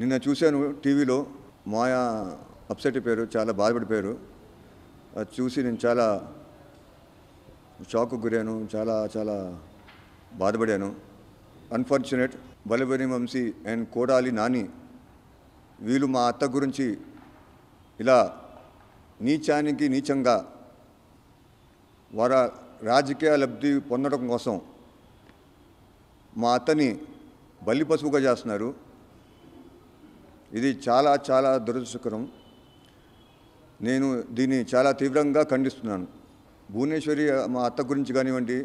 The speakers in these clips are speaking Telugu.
నిన్న చూశాను టీవీలో మాయా అప్సెట్ అయిపోయారు చాలా బాధపడిపోయారు అది చూసి నేను చాలా షాక్కు గురాను చాలా చాలా బాధపడాను అన్ఫార్చునేట్ బలబరి వంశీ అండ్ కోడాలి నాని వీళ్ళు మా అత్త గురించి ఇలా నీచానికి నీచంగా వార రాజకీయ లబ్ధి పొందడం కోసం మా అత్తని బలి పశువుగా చేస్తున్నారు ఇది చాలా చాలా దురదృష్టకరం నేను దీన్ని చాలా తీవ్రంగా ఖండిస్తున్నాను భువనేశ్వరి మా అత్త గురించి కానివ్వండి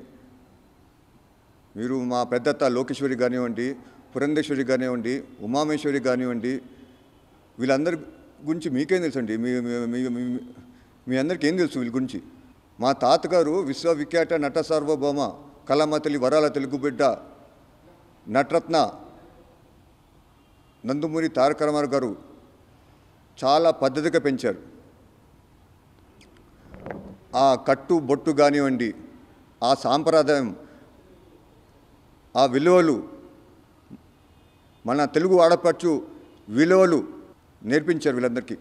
మీరు మా పెద్దత్త లోకేశ్వరి కానివ్వండి పురంధేశ్వరి కానివ్వండి ఉమామేశ్వరి కానివ్వండి వీళ్ళందరి గురించి మీకేం తెలుసండి మీ మీ అందరికీ ఏం తెలుసు వీళ్ళ గురించి మా తాతగారు విశ్వవిఖ్యాత నట సార్వభౌమ కళామ వరాల తెలుగు బిడ్డ నటరత్న నందమూరి తారక రామారావు గారు చాలా పద్ధతిగా పెంచారు ఆ కట్టు బొట్టు కానివ్వండి ఆ సాంప్రదాయం ఆ విలువలు మన తెలుగు వాడపచ్చు విలువలు నేర్పించారు వీళ్ళందరికీ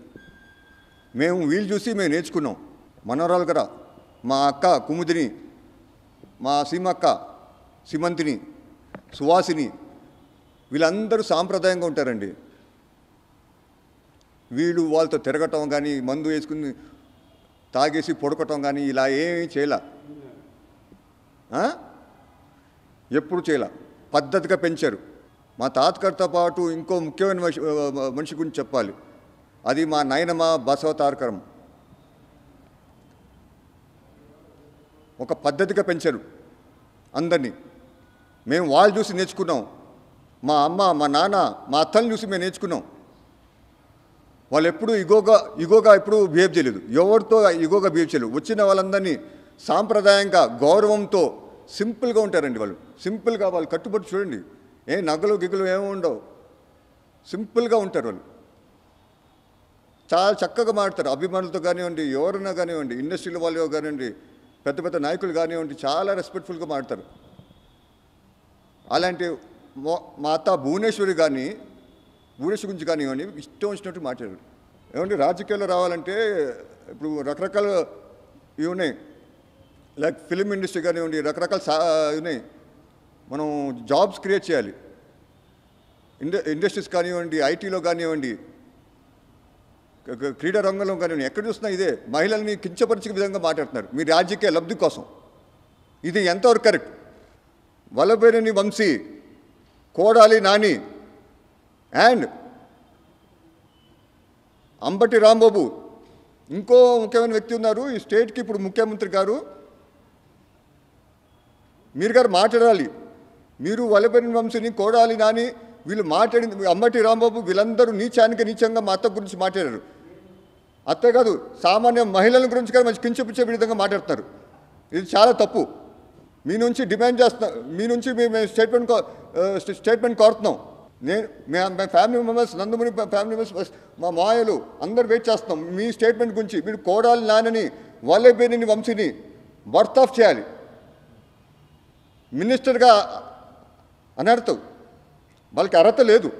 మేము వీళ్ళు చూసి మేము నేర్చుకున్నాం మనోరాలు గారా మా అక్క కుముదిని మా సీమక్క సిమంతిని సువాసిని వీళ్ళందరూ సాంప్రదాయంగా ఉంటారండి వీళ్ళు వాళ్ళతో తిరగటం కానీ మందు వేసుకుని తాగేసి పొడకటం కానీ ఇలా ఏమీ చేయలే ఎప్పుడు చేయలే పద్ధతిగా పెంచారు మా తాతగారితో పాటు ఇంకో ముఖ్యమైన మనిషి గురించి చెప్పాలి అది మా నాయనమ్మ బసవ తారకరం ఒక పద్ధతిగా పెంచారు అందరినీ మేము వాళ్ళు చూసి నేర్చుకున్నాం మా అమ్మ మా నాన్న మా అత్తల్ని చూసి మేము నేర్చుకున్నాం వాళ్ళు ఎప్పుడు ఇగోగా ఇగోగా ఎప్పుడు బిహేవ్ చేయలేదు ఎవరితో ఇగోగా బిహేవ్ చేయలేదు వచ్చిన వాళ్ళందరినీ సాంప్రదాయంగా గౌరవంతో సింపుల్గా ఉంటారండి వాళ్ళు సింపుల్గా వాళ్ళు కట్టుబడి చూడండి ఏ నగలు గిగులు ఏమో ఉండవు సింపుల్గా ఉంటారు వాళ్ళు చాలా చక్కగా మాడతారు అభిమానులతో కానివ్వండి ఎవరైనా కానివ్వండి ఇండస్ట్రీలో వాళ్ళు కానివ్వండి పెద్ద పెద్ద నాయకులు కానివ్వండి చాలా రెస్పెక్ట్ఫుల్గా మాడతారు అలాంటి మాత భువనేశ్వరి కానీ భువనేశ్వరి గురించి కానివ్వండి ఇష్టం వచ్చినట్టు మాట్లాడారు ఏమంటే రాజకీయాల్లో రావాలంటే ఇప్పుడు రకరకాల ఇవి ఉన్నాయి లైక్ ఫిలిం ఇండస్ట్రీ కానివ్వండి రకరకాల సా ఉన్నాయి మనం జాబ్స్ క్రియేట్ చేయాలి ఇండ ఇండస్ట్రీస్ కానివ్వండి ఐటీలో కానివ్వండి క్రీడా రంగంలో కానివ్వండి ఎక్కడ చూస్తున్నా ఇదే మహిళల్ని కించపరిచే విధంగా మాట్లాడుతున్నారు మీ రాజకీయ లబ్ధి కోసం ఇది ఎంతవరకు కరెక్ట్ వలబేరని వంశీ కోడాలి నాని అండ్ అంబటి రాంబాబు ఇంకో ముఖ్యమైన వ్యక్తి ఉన్నారు ఈ స్టేట్కి ఇప్పుడు ముఖ్యమంత్రి గారు మీరు గారు మాట్లాడాలి మీరు వలపెని వంశీని కోడాలి నాని వీళ్ళు మాట్లాడింది అంబటి రాంబాబు వీళ్ళందరూ నీచానికి నీచంగా మా అత్త గురించి మాట్లాడారు అత్తే కాదు సామాన్య మహిళల గురించి కానీ మంచి కించపుచ్చే విధంగా మాట్లాడుతున్నారు ఇది చాలా తప్పు మీ నుంచి డిమాండ్ చేస్తున్నాం మీ నుంచి మేము స్టేట్మెంట్ స్టేట్మెంట్ కోరుతున్నాం నేను మా family members Nandamuri family members మా మాయలు అందరు వెయిట్ చేస్తున్నాం మీ స్టేట్మెంట్ గురించి మీరు కోడాలి నానని పేరుని వంశీని బర్త్ ఆఫ్ చేయాలి మినిస్టర్గా అనర్థం వాళ్ళకి అర్హత లేదు